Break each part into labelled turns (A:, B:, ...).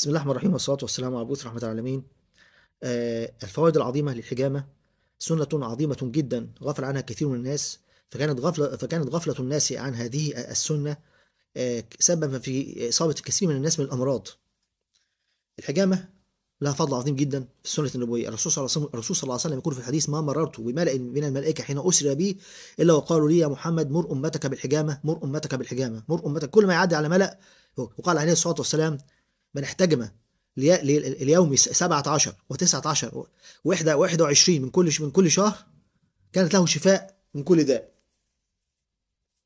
A: بسم الله الرحمن الرحيم والصلاة والسلام على بوث رحمة العالمين آه، الفوائد العظيمة للحجامة سنة عظيمة جدا غفل عنها كثير من الناس فكانت غفلة فكانت غفلة الناس عن هذه السنة آه، سببا في إصابة الكثير من الناس من الأمراض الحجامة لها فضل عظيم جدا في السنة النبوية الرسول صلى الله عليه وسلم الرسول صلى الله عليه وسلم يقول في الحديث ما مررت بملأ من الملائكة حين أسر بي إلا وقالوا لي يا محمد مر أمتك بالحجامة مر أمتك بالحجامة مر أمتك كل ما يعدي على ملأ وقال عليه الصلاة والسلام بنحتجمه اليومي 17 و19 و21 من كل من كل شهر كانت له شفاء من كل داء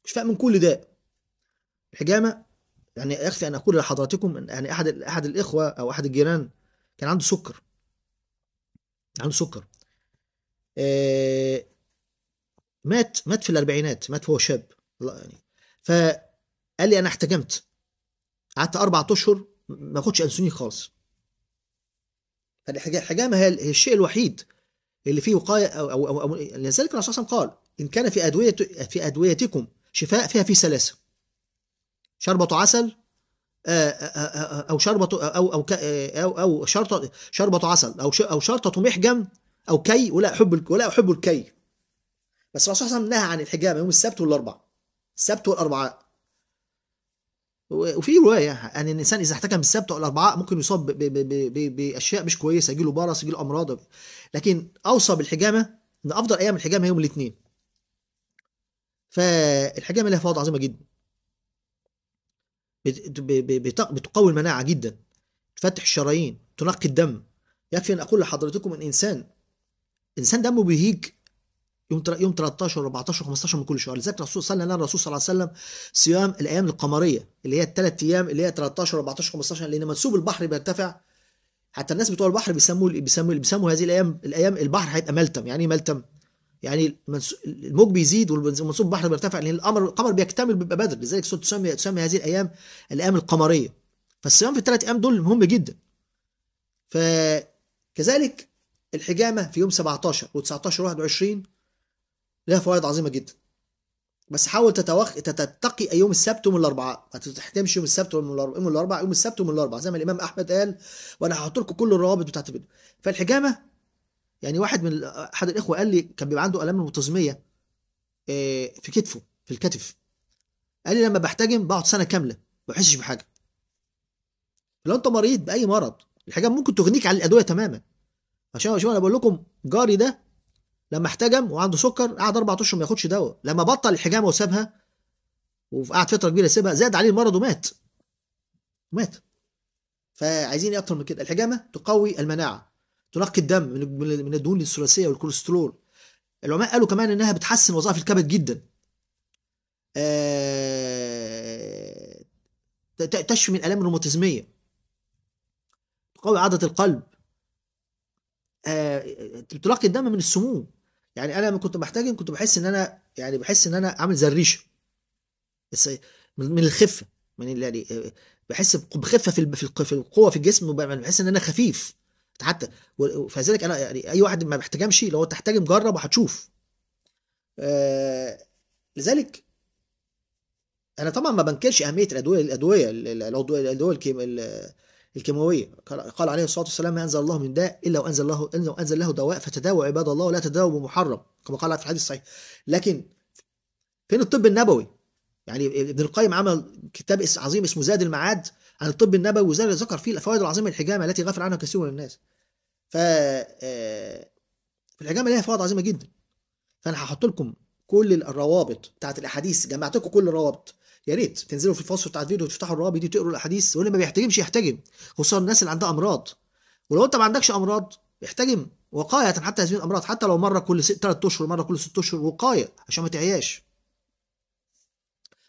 A: شفاء من كل داء الحجامه يعني اخفي ان اقول لحضراتكم يعني احد احد الاخوه او احد الجيران كان عنده سكر عنده سكر آه مات مات في الاربعينات مات وهو شاب الله يعني فقال لي انا احتجمت قعدت اربع اشهر ما اخدش انسوني خالص الحجامه هي الشيء الوحيد اللي فيه وقايه او او, أو, أو لذلك الرسول صلى الله عليه وسلم قال ان كان في ادويه في ادويتكم شفاء فيها في سلاسه شربة عسل آه، آه، آه، او شربة او او او او شرطه شربة عسل او او شرطه محجم او كي ولا احب ولا احب الكي بس الرسول صلى الله عليه وسلم نهى عن الحجامه يوم السبت والاربعاء السبت والاربعاء وفي روايه ان يعني الانسان اذا احتكم بالسبت او الاربعاء ممكن يصاب باشياء مش كويسه يجيله برص يجيله امراض لكن اوصى بالحجامه ان افضل ايام الحجامه يوم الاثنين فالحجامه لها فوائد عظيمه جدا بتقوي المناعه جدا تفتح الشرايين تنقي الدم يكفي ان اقول لحضرتكم ان انسان انسان دمه بيهيج يوم يوم 13 و 14 و 15 من كل شهر لذلك الرسول صلى الله عليه وسلم صيام الايام القمريه اللي هي الثلاث ايام اللي هي 13 و 14 و 15 لان منسوب البحر بيرتفع حتى الناس بتوع البحر بيسموا بيسموا بيسموا هذه الايام الايام البحر هيبقى ملتم يعني ايه ملتم يعني الموج بيزيد ومنسوب البحر بيرتفع لان القمر القمر بيكتمل بيبقى بدر لذلك تسمي تسمي هذه الايام الايام القمريه فالصيام في الثلاث ايام دول مهم جدا فكذلك الحجامه في يوم 17 و19 و21 لها فوائد عظيمه جدا بس حاول تتوخ... تتقي يوم السبت ومن الاربعاء ما تحتمش يوم السبت ومن الاربعاء يوم الاربعاء يوم السبت ومن الاربعاء زي ما الامام احمد قال وانا هحط لكم كل الروابط بتاعت الفيديو فالحجامه يعني واحد من احد الاخوه قال لي كان بيبقى عنده الام متزميه آه، في كتفه في الكتف قال لي لما بحتجم بقعد سنه كامله ما بحسش بحاجه لو انت مريض باي مرض الحجامه ممكن تغنيك عن الادويه تماما عشان شوف انا بقول لكم جاري ده لما احتجم وعنده سكر قعد اربع اشهر ما ياخدش دواء لما بطل الحجامه وسابها وقعد فتره كبيره سابها زاد عليه المرض ومات مات فعايزين ايه اكتر من كده الحجامه تقوي المناعه تنقي الدم من الدهون الثلاثيه والكوليسترول العلماء قالوا كمان انها بتحسن وظائف الكبد جدا آه، تشفي من الالام الروماتيزميه تقوي عضله القلب بتلقي آه، الدم من السموم يعني انا لما كنت محتاج كنت بحس ان انا يعني بحس ان انا عامل زي الريشه من الخفه من يعني آه، بحس بخفه في في القوه في الجسم يعني بحس ان انا خفيف حتى فلذلك انا يعني اي واحد ما بيحتجمش لو تحتجم جرب وهتشوف آه، لذلك انا طبعا ما بنكرش اهميه الادويه الادويه الادويه الادويه الكيماويه قال عليه الصلاه والسلام ما انزل الله من داء الا وانزل له انزل له دواء فتداووا عباد الله ولا تداووا بمحرم كما قال في الحديث الصحيح لكن فين الطب النبوي يعني ابن القيم عمل كتاب عظيم اسمه زاد المعاد عن الطب النبوي وزاد ذكر فيه الفوائد العظيمه الحجامه التي غفل عنها كثير من الناس ف آه، الحجامه ليها فوائد عظيمه جدا فانا هحط لكم كل الروابط بتاعت الاحاديث جمعت لكم كل الروابط يا ريت تنزلوا في الفصل بتاع الفيديو وتفتحوا الرابط دي تقروا الاحاديث واللي ما بيحتجمش يحتجم خصوصا الناس اللي عندها امراض ولو انت ما عندكش امراض احتجم وقايه حتى هذه الامراض حتى لو مره كل 3 اشهر مره كل 6 اشهر وقايه عشان ما تعياش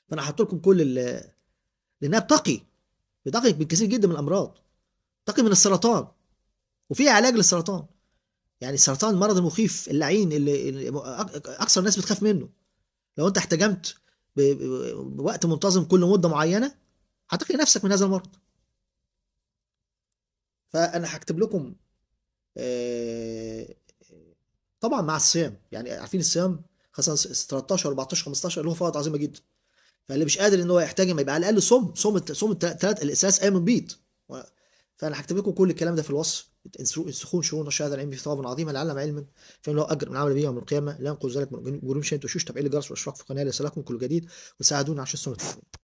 A: فانا هحط لكم كل ال لانها بتقي بتقي من كثير جدا من الامراض تقي من السرطان وفي علاج للسرطان يعني السرطان المرض المخيف اللعين اللي اكثر الناس بتخاف منه لو انت احتجمت بوقت منتظم كل مده معينه هتقي نفسك من هذا المرض فانا هكتب لكم آه، طبعا مع الصيام يعني عارفين الصيام خاصه 13 14 15 له فوائد عظيمه جدا فاللي مش قادر ان هو ما يبقى على الاقل صوم صوم صوم الثلاث الاساس ايام بيض فانا هكتب لكم كل الكلام ده في الوصف السخون شرور نشر العلم في ثواب عظيم لعلم علما فان له اجر من عمل به يوم القيامه لا ينقذ ذلك من جنوب شيء تشوش تبعي تابعين الجرس والاشراك في قناه لسلكم كل جديد وساعدونا عشان السنه